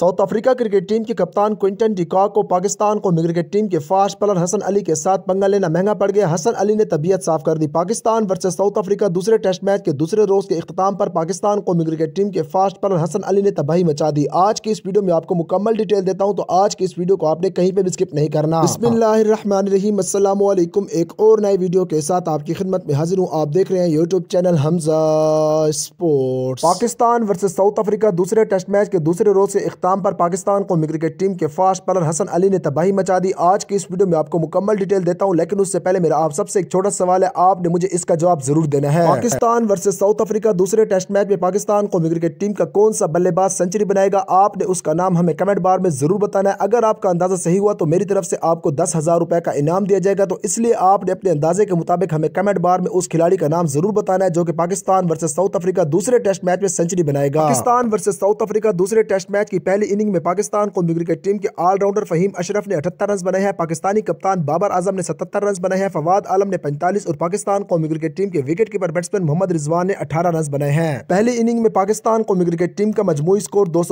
south Africa cricket team के कप्तान Quinton de Kock को पाकिस्तान को क्रिकेट टीम के फास्ट बॉलर हसन अली के साथ पंगा लेना महंगा पड़ गया हसन अली ने तबीयत साफ कर दी पाकिस्तान वर्सेस साउथ अफ्रीका दूसरे टेस्ट मैच के दूसरे रोज के अख्ताम पर पाकिस्तान को क्रिकेट टीम के फास्ट बॉलर हसन अली ने तबाही मचा दी आज की इस वीडियो में आपको मुकम्मल डिटेल देता हूँ तो आज की इस वीडियो को आपने कहीं पर भी स्किप नहीं करना बसमीम असलम एक और नए वीडियो के साथ आपकी खिदमत में हाजिर हूँ आप देख रहे हैं YouTube channel Hamza sport Pakistan versus South Africa दूसरे टेस्ट मैच के दूसरे रोज से अख्ताम पर पाकिस्तान कौमी क्रिकेट टीम के फास्ट बॉलर हसन अली ने तबाही मचा दी आज की इस वीडियो में आपको मुकम्मल डिटेल देता हूँ लेकिन उससे पहले मेरा आप सबसे एक छोटा सवाल है आपने मुझे इसका जवाब जरूर देना है पाकिस्तान वर्सेज साउथ अफ्रीका दूसरे टेस्ट मैच में पाकिस्तान कौमी क्रिकेट टीम का कौन सा बल्लेबाज सेंचुरी बनाएगा आपने उसका नाम हमें कमेंट बार में जरूर बताना है अगर आपका अंदाजा सही हुआ तो मेरी तरफ से आपको दस हजार रुपए का इनाम दिया जाएगा तो इसलिए आपने अपने अंदाजे के मुताबिक हमें कमेंट बार में उस खिलाड़ी का नाम जरूर बताना है जो कि पाकिस्तान वर्सेज साउथ अफ्रीका दूसरे टेस्ट मैच में सेंचुरी बनाएगा पाकिस्तान वर्सेज साउथ अफ्रीका दूसरे टेस्ट मैच की पहली इनिंग में पाकिस्तान कौमी क्रिकेट टीम के ऑलराउंडर फहीम अशरफ ने अठहत्तर रन बनाए हैं पाकिस्तानी कप्तान बाबर आजम ने सतहत्तर रन बनाए हैं फवाद आलम ने पैंतालीस और पाकिस्तान कौमी क्रिकेट टीम के wicket keeper batsman Mohammad Rizwan ने अठारह रन बनाए हैं पहली इनिंग में पाकिस्तान कौमी क्रिकेट टीम का मजमू स्कोर दो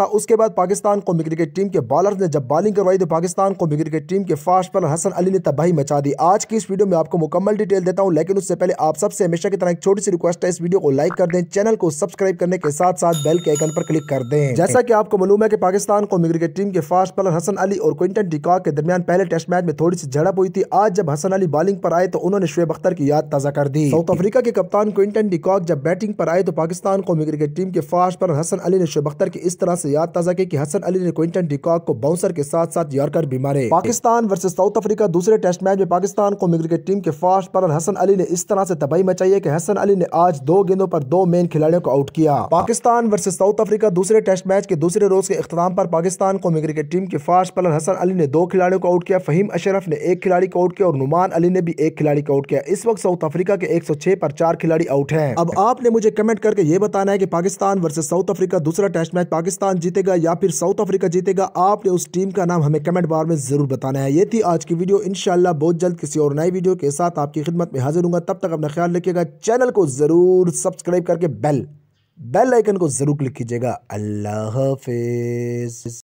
था उसके बाद पाकिस्तान कौमी क्रिकेट टीम के बॉलर ने जब बॉलिंग करवाई तो पाकिस्तान कौमी क्रिकेट टीम के फास्ट पर हसन अली ने तबाही मचा दी आज की इस वीडियो में आपको मुकम्मल डिटेल देता हूँ लेकिन उससे पहले आप सबसे हमेशा की तरह एक छोटी सी रिक्वेस्ट है इस वीडियो को लाइक कर दें चैनल को सब्सक्राइब करने के साथ साथ बेल के आइकन पर क्लिक कर दें जैसा कि आपको मालूम है कि पाकिस्तान कौमी क्रिकेट टीम के फास्ट बॉलर हसन अली और क्विंटन डिकॉक के दरमियान पहले टेस्ट मैच में थोड़ी सी झड़प हुई थी आज जब हसन अली बॉलिंग पर आए तो उन्होंने शुएब अख्तर की याद ताज़ा कर दी साउथ अफ्रीका के कप्तान क्विंटन डिकॉक जब बैटिंग पर आए तो पाकिस्तान कौमी क्रिकेट टीम के फास्ट बॉलर हसन अली ने शुएब अख्तर की इस तरह से याद ताज़ा की हसन अली ने क्विंटन डिकॉक को बाउंसर के साथ साथ यॉर्कर भी मारे पाकिस्तान वर्सेज साउथ अफ्रीका दूसरे टेस्ट मैच में पाकिस्तान कौमी क्रिकेट टीम के फास्ट बॉलर हसन अली ने इस तरह से तबाही मचाई है की हसन अली ने आज दो गेंदों पर दो मेन खिलाड़ियों को आउट किया पाकिस्तान वर्सेज साउथ अफ्रीका दूसरे टेस्ट मैच के दूसरे रोज़ के अख्ताम पर पाकिस्तान कौमी क्रिकेट टीम के फास्ट बॉलर हसन अली ने दो खिलाड़ियों को आउट किया फहीम अशरफ ने एक खिलाड़ी को आउट किया और नुमान अली ने भी एक खिलाड़ी को आउट किया इस वक्त साउथ अफ्रीका के 106 पर चार खिलाड़ी आउट हैं अब आपने मुझे कमेंट करके ये बताना है कि पाकिस्तान वर्सेज साउथ अफ्रीका दूसरा टेस्ट मैच पाकिस्तान जीतेगा या फिर साउथ अफ्रीका जीतेगा आपने उस टीम का नाम हमें कमेंट बार में जरूर बताना है ये थी आज की वीडियो इनशाला बहुत जल्द किसी और नई वीडियो के साथ आपकी खिदमत में हाजिर हूँ तब तक अपना ख्याल रखिएगा चैनल को जरूर सब्सक्राइब करके बेल बेल आइकन को ज़रूर क्लिक कीजिएगा अल्लाह हाफिज़